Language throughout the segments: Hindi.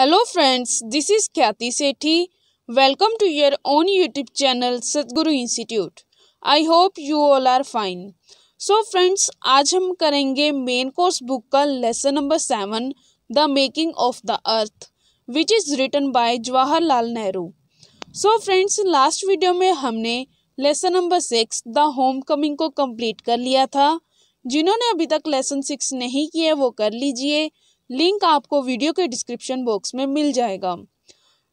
Hello friends this is Khyati Sethi welcome to your own YouTube channel Satguru institute I hope you all are fine so friends आज हम करेंगे मेन कोर्स बुक का lesson number seven the making of the earth which is written by Jawaharlal Nehru so friends last video में हमने lesson number six the home coming को कम्प्लीट कर लिया था जिन्होंने अभी तक लेसन सिक्स नहीं किया वो कर लीजिए लिंक आपको वीडियो के डिस्क्रिप्शन बॉक्स में मिल जाएगा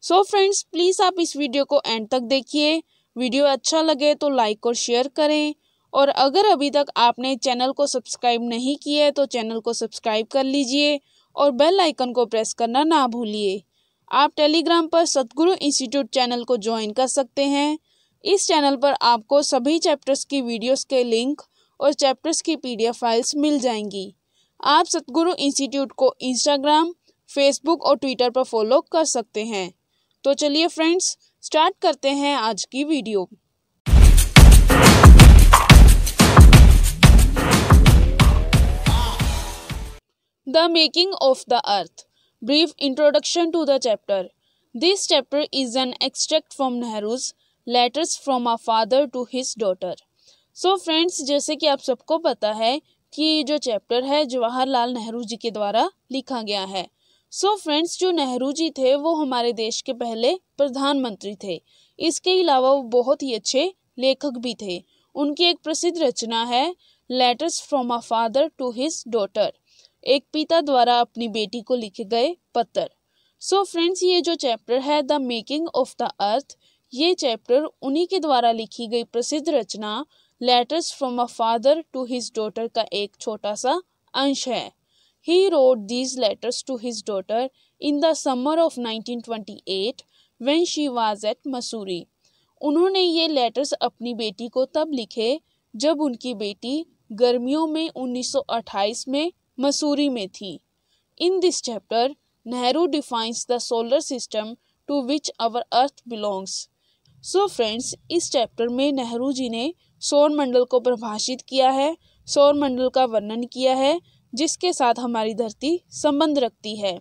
सो फ्रेंड्स प्लीज़ आप इस वीडियो को एंड तक देखिए वीडियो अच्छा लगे तो लाइक और शेयर करें और अगर अभी तक आपने चैनल को सब्सक्राइब नहीं किया है तो चैनल को सब्सक्राइब कर लीजिए और बेल आइकन को प्रेस करना ना भूलिए आप टेलीग्राम पर सतगुरु इंस्टीट्यूट चैनल को ज्वाइन कर सकते हैं इस चैनल पर आपको सभी चैप्टर्स की वीडियोस के लिंक और चैप्टर्स की पीडीएफ फाइल्स मिल जाएंगी आप सतगुरु इंस्टीट्यूट को इंस्टाग्राम फेसबुक और ट्विटर पर फॉलो कर सकते हैं तो चलिए फ्रेंड्स स्टार्ट करते हैं आज की video the making of the earth brief introduction to the chapter this chapter is an extract from Nehru's letters from a father to his daughter so friends जैसे कि आप सबको पता है कि जो चैप्टर है जवाहरलाल नेहरू जी के द्वारा लिखा गया है सो so फ्रेंड्स जो नेहरू जी थे वो हमारे देश के पहले प्रधानमंत्री थे इसके अलावा वो बहुत ही अच्छे लेखक भी थे उनकी एक प्रसिद्ध रचना है letters from a father to his daughter एक पिता द्वारा अपनी बेटी को लिखे गए पत्र सो so फ्रेंड्स ये जो चैप्टर है the making of the earth ये चैप्टर उन्हीं के द्वारा लिखी गई प्रसिद्ध रचना letters from a father to his daughter का एक छोटा सा अंश है he wrote these letters to his daughter in the summer of 1928 when she was at Mussoorie उन्होंने ये लेटर्स अपनी बेटी को तब लिखे जब उनकी बेटी गर्मियों में 1928 में मसूरी में थी in this chapter Nehru defines the solar system to which our earth belongs so friends इस चैप्टर में नेहरू जी ने सौर मंडल को परिभाषित किया है सौर मंडल का वर्णन किया है जिसके साथ हमारी धरती संबंध रखती है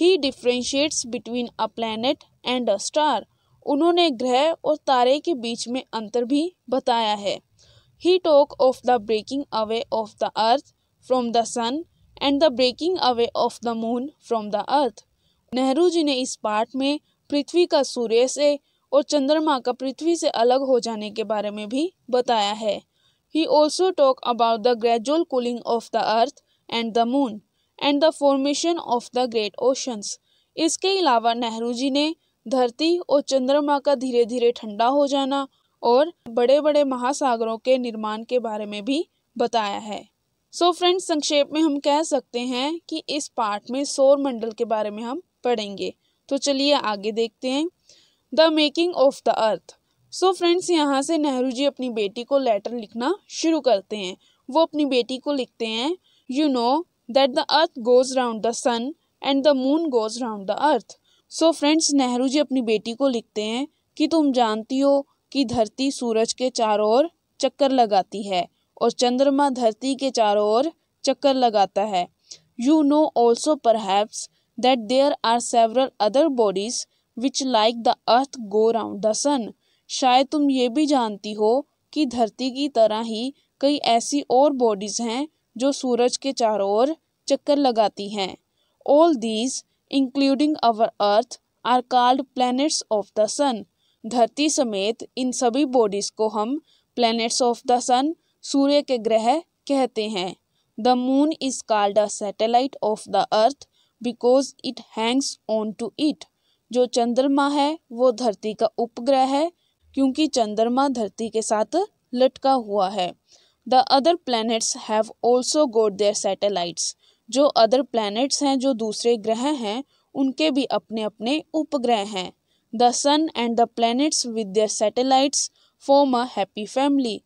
he differentiates between a planet and a star उन्होंने ग्रह और तारे के बीच में अंतर भी बताया है he talk of the breaking away of the earth from the sun and the breaking away of the moon from the earth Nehru ji ने इस पाठ में पृथ्वी का सूर्य से और चंद्रमा का पृथ्वी से अलग हो जाने के बारे में भी बताया है he also talk about the gradual cooling of the earth and the moon and the formation of the great oceans इसके अलावा नेहरू जी ने धरती और चंद्रमा का धीरे धीरे ठंडा हो जाना और बड़े बड़े महासागरों के निर्माण के बारे में भी बताया है सो so फ्रेंड्स संक्षेप में हम कह सकते हैं कि इस पाठ में सौर मंडल के बारे में हम पढ़ेंगे तो चलिए आगे देखते हैं the making of the earth so friends यहाँ से नेहरू जी अपनी बेटी को लेटर लिखना शुरू करते हैं वो अपनी बेटी को लिखते हैं you know that the earth goes round the sun and the moon goes round the earth so friends Nehru ji अपनी बेटी को लिखते हैं कि तुम जानती हो कि धरती सूरज के चारों ओर चक्कर लगाती है और चंद्रमा धरती के चारों ओर चक्कर लगाता है you know also perhaps that there are several other bodies which like the earth go round the sun शायद तुम ये भी जानती हो कि धरती की तरह ही कई ऐसी और बॉडीज़ हैं जो सूरज के चारों ओर चक्कर लगाती हैं all these including our earth are called planets of the sun धरती समेत इन सभी बॉडीज़ को हम प्लैनेट्स ऑफ द सन सूर्य के ग्रह कहते हैं the moon is called a satellite of the earth because it hangs on to it जो चंद्रमा है वो धरती का उपग्रह है क्योंकि चंद्रमा धरती के साथ लटका हुआ है the other planets have also got their satellites जो अदर प्लैनेट्स हैं जो दूसरे ग्रह हैं उनके भी अपने अपने उपग्रह हैं the sun and the planets with their satellites form a happy family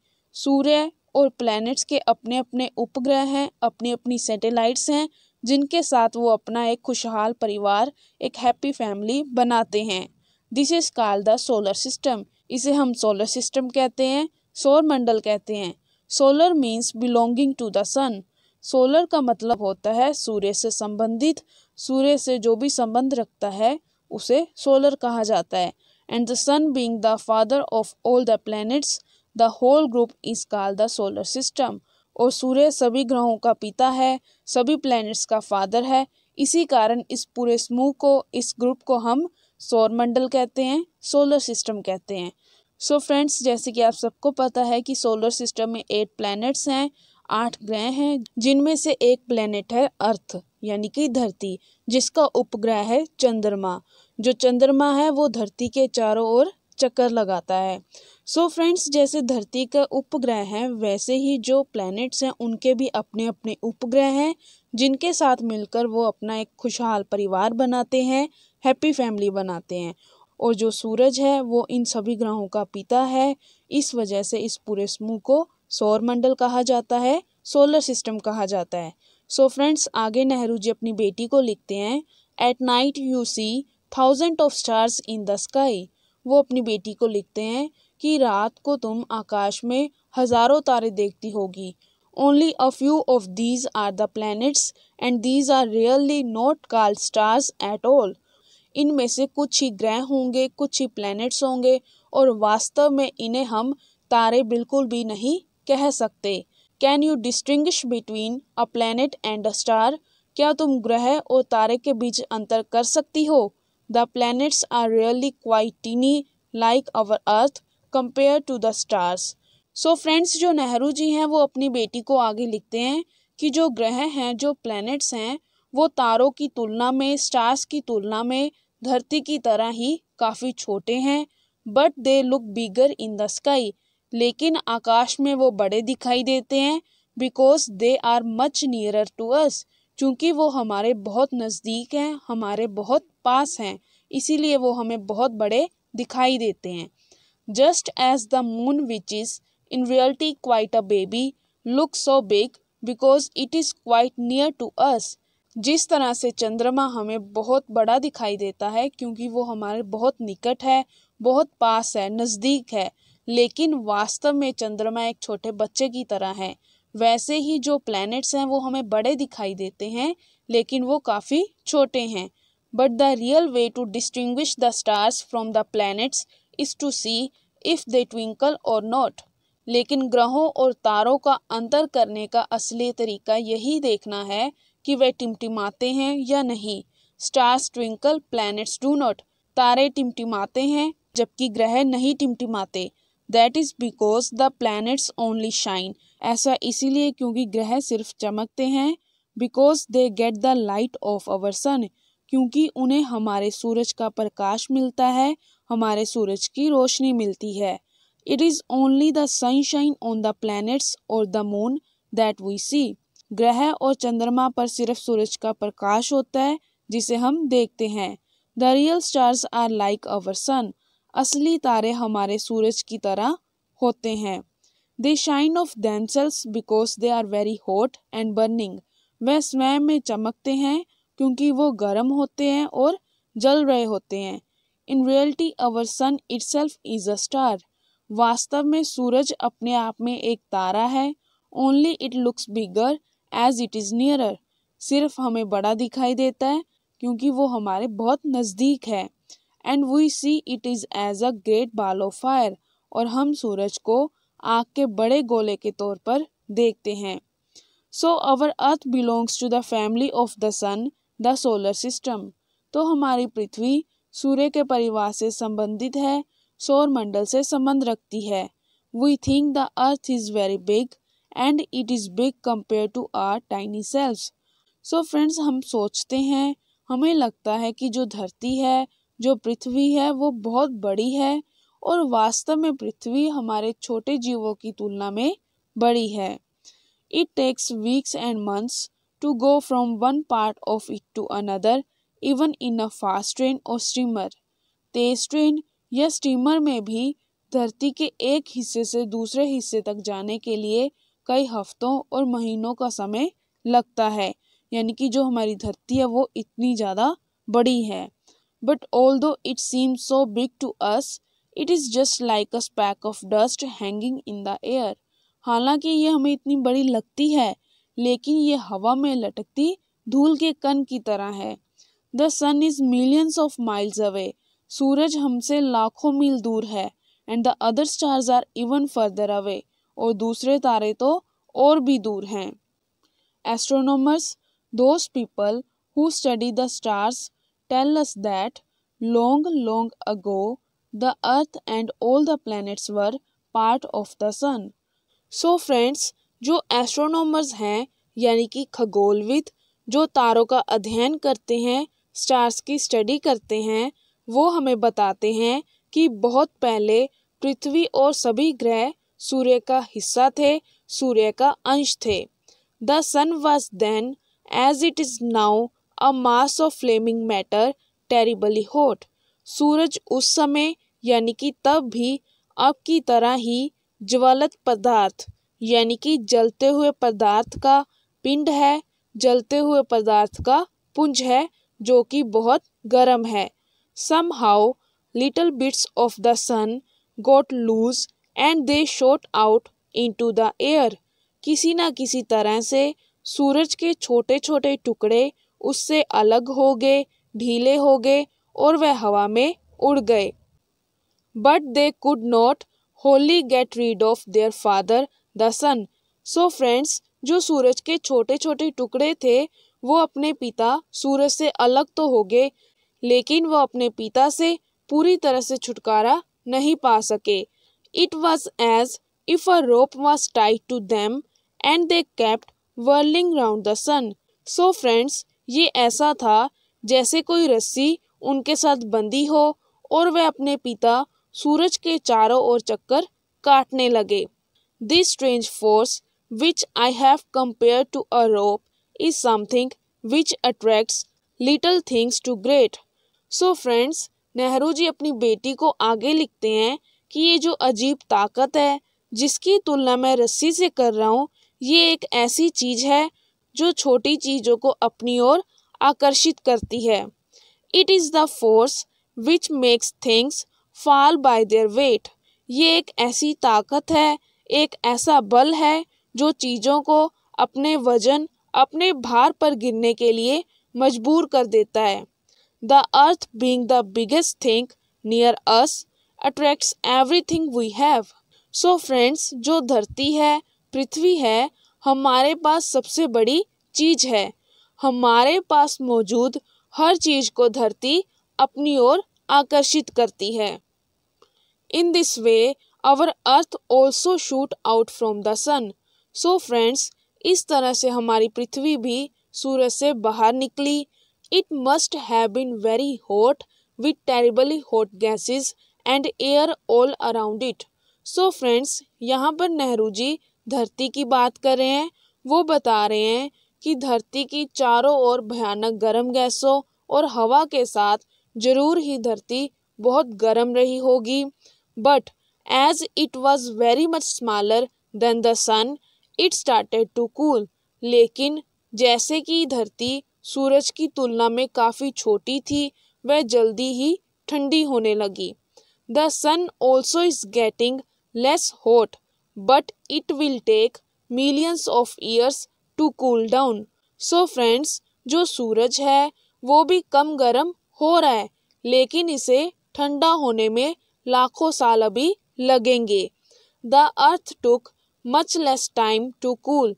सूर्य और प्लैनेट्स के अपने अपने उपग्रह हैं अपनी अपनी सैटेलाइट्स हैं जिनके साथ वो अपना एक खुशहाल परिवार एक हैप्पी फैमिली बनाते हैं this is call the solar system इसे हम सोलर सिस्टम कहते हैं सौर मंडल कहते हैं solar means belonging to the sun solar का मतलब होता है सूर्य से संबंधित सूर्य से जो भी संबंध रखता है उसे सोलर कहा जाता है and the sun being the father of all the planets the whole group is called the solar system और सूर्य सभी ग्रहों का पिता है सभी प्लैनेट्स का फादर है इसी कारण इस पूरे समूह को इस ग्रुप को हम सौरमंडल कहते हैं सोलर सिस्टम कहते हैं सो so फ्रेंड्स जैसे कि आप सबको पता है कि सोलर सिस्टम में एट प्लैनेट्स हैं आठ ग्रह हैं जिनमें से एक प्लैनेट है अर्थ यानी कि धरती जिसका उपग्रह है चंद्रमा जो चंद्रमा है वो धरती के चारों ओर चक्कर लगाता है सो so फ्रेंड्स जैसे धरती का उपग्रह हैं वैसे ही जो प्लैनेट्स हैं उनके भी अपने अपने उपग्रह हैं जिनके साथ मिलकर वो अपना एक खुशहाल परिवार बनाते हैं हैप्पी फैमिली बनाते हैं और जो सूरज है वो इन सभी ग्रहों का पिता है इस वजह से इस पूरे समूह को सौर मंडल कहा जाता है सोलर सिस्टम कहा जाता है सो so फ्रेंड्स आगे नेहरू जी अपनी बेटी को लिखते हैं at night you see thousand of stars in the sky वो अपनी बेटी को लिखते हैं कि रात को तुम आकाश में हज़ारों तारे देखती होगी a few of these are the the and these are really really call stars at all इन इनमें से कुछ ही ग्रह होंगे कुछ ही प्लैनेट्स होंगे और वास्तव में इन्हें हम तारे बिल्कुल भी नहीं कह सकते can you distinguish between a planet and a star क्या तुम ग्रह और तारे के बीच अंतर कर सकती हो the planets are really quite teeny like our earth compared to the stars. So friends जो नेहरू जी हैं वो अपनी बेटी को आगे लिखते हैं कि जो ग्रह हैं जो प्लैनेट्स हैं वो तारों की तुलना में स्टार्स की तुलना में धरती की तरह ही काफ़ी छोटे हैं but they look bigger in the sky लेकिन आकाश में वो बड़े दिखाई देते हैं because they are much nearer to us चूंकि वो हमारे बहुत नज़दीक हैं हमारे बहुत पास हैं इसीलिए वो हमें बहुत बड़े दिखाई देते हैं just as the moon which is in reality quite a baby look so big because it is quite near to us जिस तरह से चंद्रमा हमें बहुत बड़ा दिखाई देता है क्योंकि वो हमारे बहुत निकट है बहुत पास है नज़दीक है लेकिन वास्तव में चंद्रमा एक छोटे बच्चे की तरह है वैसे ही जो प्लैनेट्स हैं वो हमें बड़े दिखाई देते हैं लेकिन वो काफ़ी छोटे हैं but the real way to distinguish the stars from the planets is to see if they twinkle और नॉट लेकिन ग्रहों और तारों का अंतर करने का असली तरीका यही देखना है कि वे टिमटिमाते हैं या नहीं stars twinkle planets do not तारे टिमटिमाते हैं जबकि ग्रह नहीं टिमटिमाते that is because the planets only shine ऐसा इसीलिए क्योंकि ग्रह सिर्फ चमकते हैं because they get the light of our sun क्योंकि उन्हें हमारे सूरज का प्रकाश मिलता है हमारे सूरज की रोशनी मिलती है it is only the sunshine on the planets और the moon that we see ग्रह और चंद्रमा पर सिर्फ सूरज का प्रकाश होता है जिसे हम देखते हैं the real stars are like our sun असली तारे हमारे सूरज की तरह होते हैं they shine of themselves because they are very hot and burning वह स्वयं में चमकते हैं क्योंकि वो गर्म होते हैं और जल रहे होते हैं in reality our sun itself is a star वास्तव में सूरज अपने आप में एक तारा है only it looks bigger as it is nearer सिर्फ हमें बड़ा दिखाई देता है क्योंकि वो हमारे बहुत नज़दीक है and we see it is as a great ball of fire और हम सूरज को आग के बड़े गोले के तौर पर देखते हैं so our earth belongs to the family of the sun the solar system तो हमारी पृथ्वी सूर्य के परिवार से संबंधित है सौर मंडल से संबंध रखती है we think the earth is very big and it is big compare to our tiny selves so friends हम सोचते हैं हमें लगता है कि जो धरती है जो पृथ्वी है वो बहुत बड़ी है और वास्तव में पृथ्वी हमारे छोटे जीवों की तुलना में बड़ी है it takes weeks and months to go from one part of it to another even in a fast train और स्टीमर तेज ट्रेन या स्टीमर में भी धरती के एक हिस्से से दूसरे हिस्से तक जाने के लिए कई हफ्तों और महीनों का समय लगता है यानी कि जो हमारी धरती है वो इतनी ज़्यादा बड़ी है But although it seems so big to us, it is just like a speck of dust hanging in the air हालांकि ये हमें इतनी बड़ी लगती है लेकिन ये हवा में लटकती धूल के कण की तरह है the sun is millions of miles away सूरज हमसे लाखों मील दूर है and the other stars are even further away और दूसरे तारे तो और भी दूर हैं astronomers those people who study the stars tell us that long, long ago the earth and all the planets were part of the sun. So so friends जो एस्ट्रोनॉमर्स हैं यानी कि खगोलविद जो तारों का अध्ययन करते हैं स्टार्स की स्टडी करते हैं वो हमें बताते हैं कि बहुत पहले पृथ्वी और सभी ग्रह सूर्य का हिस्सा थे सूर्य का अंश थे the sun was then as it is now a mass of flaming matter terribly hot सूरज उस समय यानी कि तब भी अब की तरह ही ज्वलत पदार्थ यानी कि जलते हुए पदार्थ का पिंड है जलते हुए पदार्थ का पुंज है जो कि बहुत गर्म है somehow little bits of the sun got loose and they shot out into the air किसी न किसी तरह से सूरज के छोटे छोटे टुकड़े उससे अलग हो गए ढीले हो गए और वह हवा में उड़ गए but they could not wholly get rid of their father the sun so friends जो सूरज के छोटे छोटे टुकड़े थे वो अपने पिता सूरज से अलग तो हो गए लेकिन वो अपने पिता से पूरी तरह से छुटकारा नहीं पा सके it was as if a rope was tied to them and they kept whirling round the sun so friends ये ऐसा था जैसे कोई रस्सी उनके साथ बंधी हो और वह अपने पिता सूरज के चारों ओर चक्कर काटने लगे this strange force which I have compared to a rope is something which attracts little things to great so friends Nehru ji अपनी बेटी को आगे लिखते हैं कि ये जो अजीब ताकत है जिसकी तुलना मैं रस्सी से कर रहा हूँ ये एक ऐसी चीज़ है जो छोटी चीज़ों को अपनी ओर आकर्षित करती है it is the force which makes things fall by their weight ये एक ऐसी ताकत है एक ऐसा बल है जो चीज़ों को अपने वजन अपने भार पर गिरने के लिए मजबूर कर देता है the earth being the biggest thing near us attracts thing we have so friends जो धरती है पृथ्वी है हमारे पास सबसे बड़ी चीज है हमारे पास मौजूद हर चीज को धरती अपनी ओर आकर्षित करती है in this way our earth also shoot out from the sun so friends इस तरह से हमारी पृथ्वी भी सूरज से बाहर निकली it must have been very hot with terribly hot gases and air all around it so friends यहाँ पर नेहरू जी धरती की बात कर रहे हैं वो बता रहे हैं कि धरती की चारों ओर भयानक गर्म गैसों और हवा के साथ जरूर ही धरती बहुत गर्म रही होगी but as it was very much smaller than the sun it started to cool लेकिन जैसे कि धरती सूरज की तुलना में काफ़ी छोटी थी वह जल्दी ही ठंडी होने लगी the sun also is getting less hot but it will take millions of years to cool down. So friends, जो सूरज है वो भी कम गर्म हो रहा है लेकिन इसे ठंडा होने में लाखों साल अभी लगेंगे the earth took much less time to cool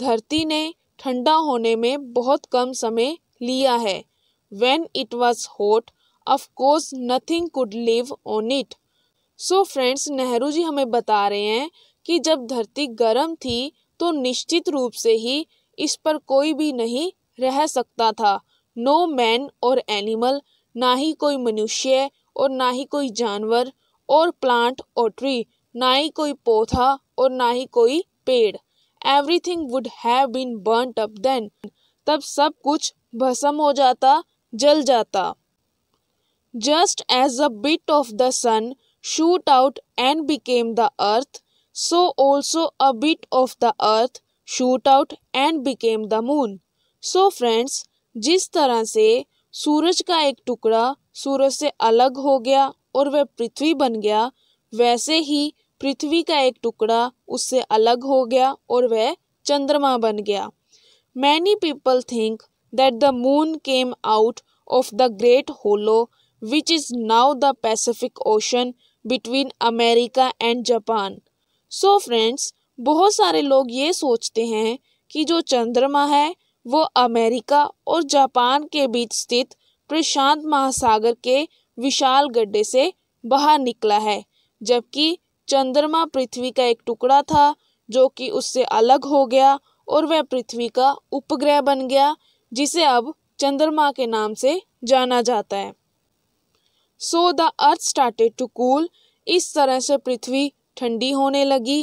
धरती ने ठंडा होने में बहुत कम समय लिया है when it was hot of course nothing could live on it so friends Nehru ji हमें बता रहे हैं कि जब धरती गर्म थी तो निश्चित रूप से ही इस पर कोई भी नहीं रह सकता था नो मैन और एनिमल ना ही कोई मनुष्य और ना ही कोई जानवर और प्लांट और ट्री ना ही कोई पौधा और ना ही कोई पेड़ everything would have been burnt up then तब सब कुछ भस्म हो जाता जल जाता just as a bit of the sun shoot out and became the earth So also a bit of the earth shoot out and became the moon. So friends, जिस तरह से सूरज का एक टुकड़ा सूरज से अलग हो गया और वह पृथ्वी बन गया वैसे ही पृथ्वी का एक टुकड़ा उससे अलग हो गया और वह चंद्रमा बन गया many people think that the moon came out of the great hollow which is now the Pacific Ocean between America and Japan so so friends बहुत सारे लोग ये सोचते हैं कि जो चंद्रमा है वो अमेरिका और जापान के बीच स्थित प्रशांत महासागर के विशाल गड्ढे से बाहर निकला है जबकि चंद्रमा पृथ्वी का एक टुकड़ा था जो कि उससे अलग हो गया और वह पृथ्वी का उपग्रह बन गया जिसे अब चंद्रमा के नाम से जाना जाता है so the earth started to cool इस तरह से पृथ्वी ठंडी होने लगी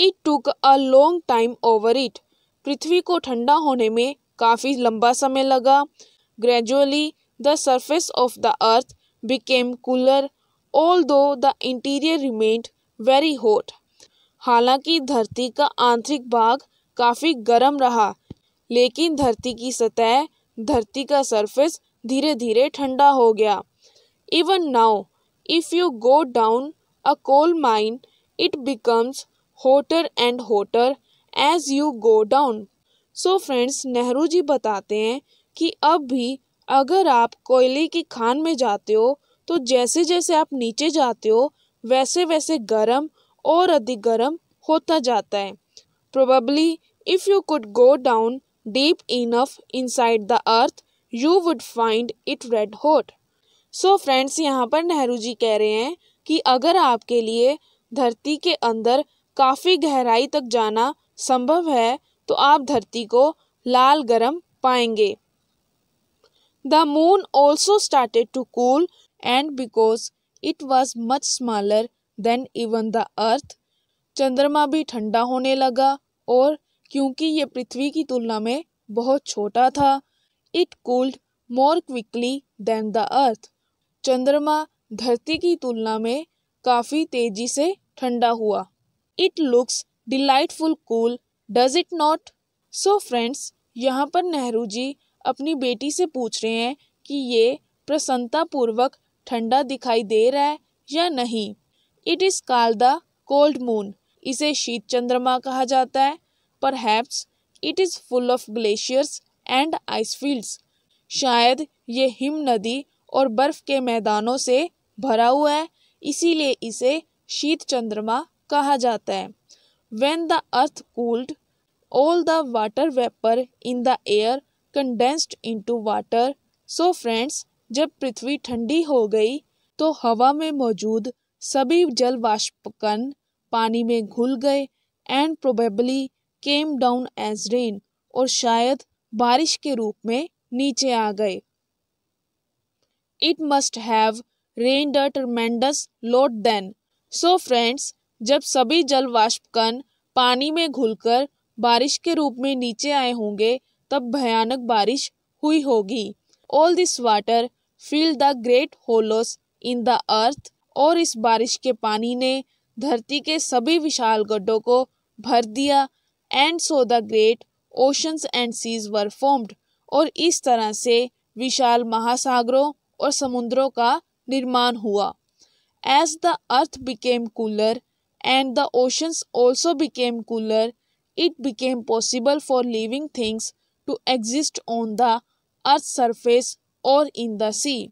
it took a long time over it पृथ्वी को ठंडा होने में काफ़ी लंबा समय लगा gradually the surface of the earth became cooler although the interior remained very hot हालांकि धरती का आंतरिक भाग काफ़ी गर्म रहा लेकिन धरती की सतह धरती का सरफेस धीरे धीरे ठंडा हो गया even now if you go down a coal mine it becomes hotter and hotter as you go down. So so friends Nehru ji बताते हैं कि अब भी अगर आप कोयले की खान में जाते हो तो जैसे जैसे आप नीचे जाते हो वैसे वैसे गर्म और अधिक गर्म होता जाता है probably if you could go down deep enough inside the earth you would find it red hot so friends यहाँ पर नेहरू जी कह रहे हैं कि अगर आपके लिए धरती के अंदर काफ़ी गहराई तक जाना संभव है तो आप धरती को लाल गर्म पाएंगे the moon also started to cool and because it was much smaller than even the earth चंद्रमा भी ठंडा होने लगा और क्योंकि ये पृथ्वी की तुलना में बहुत छोटा था it cooled more quickly than the earth चंद्रमा धरती की तुलना में काफ़ी तेज़ी से ठंडा हुआ it looks delightful cool does it not so friends यहाँ पर नेहरू जी अपनी बेटी से पूछ रहे हैं कि ये प्रसन्नतापूर्वक ठंडा दिखाई दे रहा है या नहीं it is call the cold moon इसे शीत चंद्रमा कहा जाता है perhaps it is full of glaciers and ice fields शायद ये हिम नदी और बर्फ़ के मैदानों से भरा हुआ है इसीलिए इसे शीत चंद्रमा कहा जाता है the earth cooled all the water vapour in the air condensed into water so friends जब पृथ्वी ठंडी हो गई तो हवा में मौजूद सभी जल वाष्पकन पानी में घुल गए and probably came down as rain और शायद बारिश के रूप में नीचे आ गए it must have rained tremendous load then so so friends जब सभी जल कण पानी में घुलकर बारिश के रूप में नीचे आए होंगे तब भयानक बारिश हुई होगी all this water filled the great hollows in the earth और इस बारिश के पानी ने धरती के सभी विशाल गड्ढों को भर दिया and so the great oceans and seas were formed और इस तरह से विशाल महासागरों और समुद्रों का निर्माण हुआ As the earth became cooler and the oceans also became cooler, it became possible for living things to exist on the earth surface or in the sea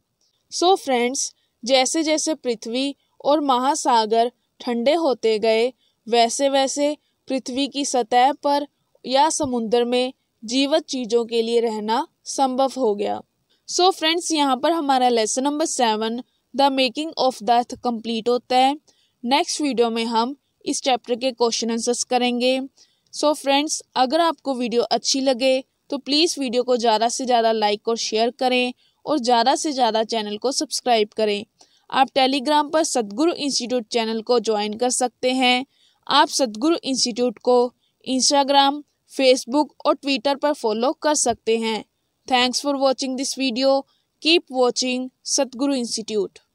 so friends जैसे जैसे पृथ्वी और महासागर ठंडे होते गए वैसे वैसे पृथ्वी की सतह पर या समुद्र में जीवित चीज़ों के लिए रहना संभव हो गया सो so फ्रेंड्स यहाँ पर हमारा lesson number seven the making of the complete होता है नेक्स्ट वीडियो में हम इस चैप्टर के क्वेश्चन आंसर्स करेंगे सो so फ्रेंड्स अगर आपको वीडियो अच्छी लगे तो प्लीज़ वीडियो को ज़्यादा से ज़्यादा लाइक और शेयर करें और ज़्यादा से ज़्यादा चैनल को सब्सक्राइब करें आप टेलीग्राम पर सदगुरु इंस्टीट्यूट चैनल को ज्वाइन कर सकते हैं आप सदगुरु इंस्टीट्यूट को इंस्टाग्राम फेसबुक और ट्विटर पर फॉलो कर सकते हैं thanks for watching this video keep watching Satguru institute